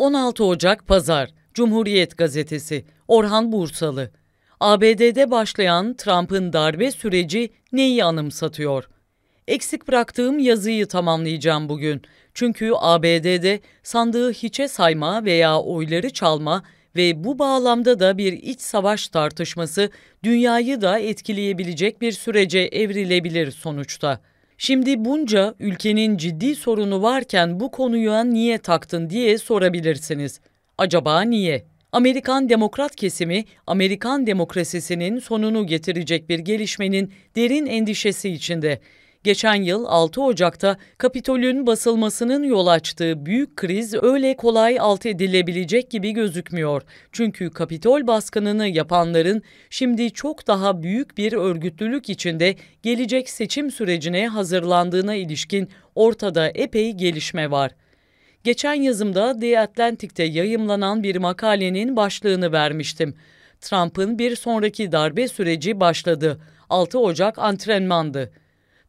16 Ocak Pazar Cumhuriyet Gazetesi Orhan Bursalı ABD'de başlayan Trump'ın darbe süreci neyi anımsatıyor? Eksik bıraktığım yazıyı tamamlayacağım bugün. Çünkü ABD'de sandığı hiçe sayma veya oyları çalma ve bu bağlamda da bir iç savaş tartışması dünyayı da etkileyebilecek bir sürece evrilebilir sonuçta. Şimdi bunca ülkenin ciddi sorunu varken bu konuya niye taktın diye sorabilirsiniz. Acaba niye? Amerikan demokrat kesimi Amerikan demokrasisinin sonunu getirecek bir gelişmenin derin endişesi içinde. Geçen yıl 6 Ocak'ta Kapitol'ün basılmasının yol açtığı büyük kriz öyle kolay alt edilebilecek gibi gözükmüyor. Çünkü Kapitol baskınını yapanların şimdi çok daha büyük bir örgütlülük içinde gelecek seçim sürecine hazırlandığına ilişkin ortada epey gelişme var. Geçen yazımda The Atlantic'te yayımlanan bir makalenin başlığını vermiştim. Trump'ın bir sonraki darbe süreci başladı. 6 Ocak antrenmandı.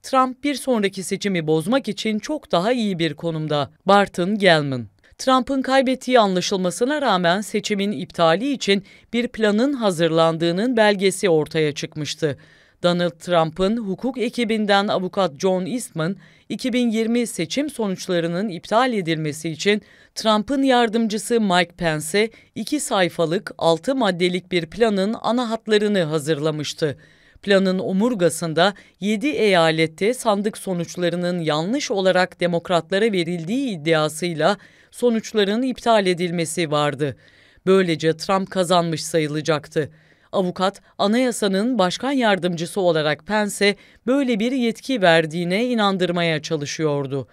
Trump bir sonraki seçimi bozmak için çok daha iyi bir konumda. Barton Gelman Trump'ın kaybettiği anlaşılmasına rağmen seçimin iptali için bir planın hazırlandığının belgesi ortaya çıkmıştı. Donald Trump'ın hukuk ekibinden avukat John Eastman, 2020 seçim sonuçlarının iptal edilmesi için Trump'ın yardımcısı Mike Pence'e iki sayfalık, altı maddelik bir planın ana hatlarını hazırlamıştı. Planın omurgasında 7 eyalette sandık sonuçlarının yanlış olarak demokratlara verildiği iddiasıyla sonuçların iptal edilmesi vardı. Böylece Trump kazanmış sayılacaktı. Avukat, anayasanın başkan yardımcısı olarak Pence'e böyle bir yetki verdiğine inandırmaya çalışıyordu.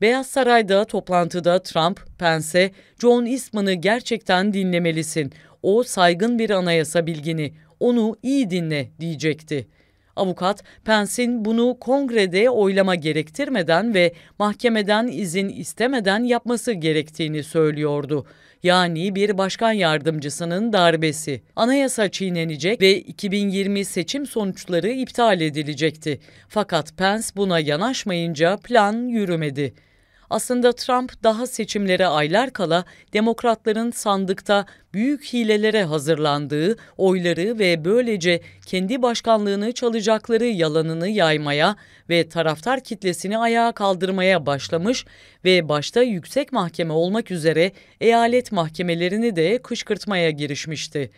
Beyaz Saray'da toplantıda Trump, Pence, John Eastman'ı gerçekten dinlemelisin. O saygın bir anayasa bilgini, onu iyi dinle diyecekti. Avukat Pence'in bunu kongrede oylama gerektirmeden ve mahkemeden izin istemeden yapması gerektiğini söylüyordu. Yani bir başkan yardımcısının darbesi. Anayasa çiğnenecek ve 2020 seçim sonuçları iptal edilecekti. Fakat Pence buna yanaşmayınca plan yürümedi. Aslında Trump daha seçimlere aylar kala demokratların sandıkta büyük hilelere hazırlandığı, oyları ve böylece kendi başkanlığını çalacakları yalanını yaymaya ve taraftar kitlesini ayağa kaldırmaya başlamış ve başta yüksek mahkeme olmak üzere eyalet mahkemelerini de kışkırtmaya girişmişti.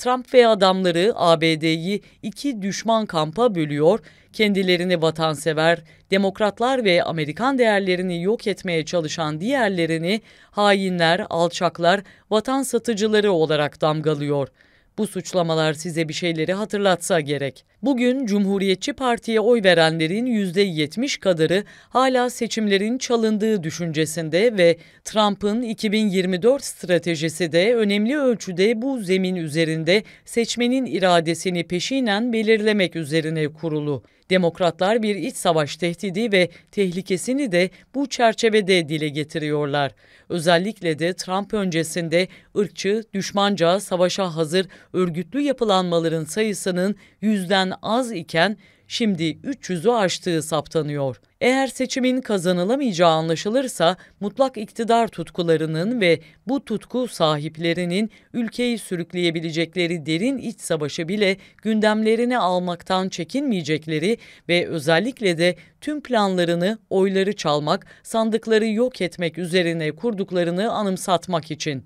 Trump ve adamları ABD'yi iki düşman kampa bölüyor, kendilerini vatansever, demokratlar ve Amerikan değerlerini yok etmeye çalışan diğerlerini hainler, alçaklar, vatan satıcıları olarak damgalıyor.'' Bu suçlamalar size bir şeyleri hatırlatsa gerek. Bugün Cumhuriyetçi Parti'ye oy verenlerin %70 kadarı hala seçimlerin çalındığı düşüncesinde ve Trump'ın 2024 stratejisi de önemli ölçüde bu zemin üzerinde seçmenin iradesini peşinen belirlemek üzerine kurulu. Demokratlar bir iç savaş tehdidi ve tehlikesini de bu çerçevede dile getiriyorlar. Özellikle de Trump öncesinde ırkçı, düşmanca, savaşa hazır örgütlü yapılanmaların sayısının yüzden az iken şimdi 300'ü aştığı saptanıyor. Eğer seçimin kazanılamayacağı anlaşılırsa mutlak iktidar tutkularının ve bu tutku sahiplerinin ülkeyi sürükleyebilecekleri derin iç savaşı bile gündemlerine almaktan çekinmeyecekleri ve özellikle de tüm planlarını oyları çalmak, sandıkları yok etmek üzerine kurduklarını anımsatmak için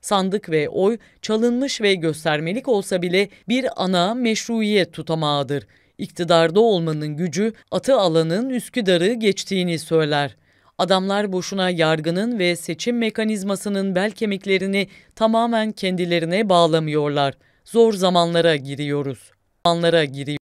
sandık ve oy çalınmış ve göstermelik olsa bile bir ana meşruiyet tutamağıdır. İktidarda olmanın gücü atı alanın Üsküdar'ı geçtiğini söyler. Adamlar boşuna yargının ve seçim mekanizmasının bel kemiklerini tamamen kendilerine bağlamıyorlar. Zor zamanlara giriyoruz. Zamanlara giriyor.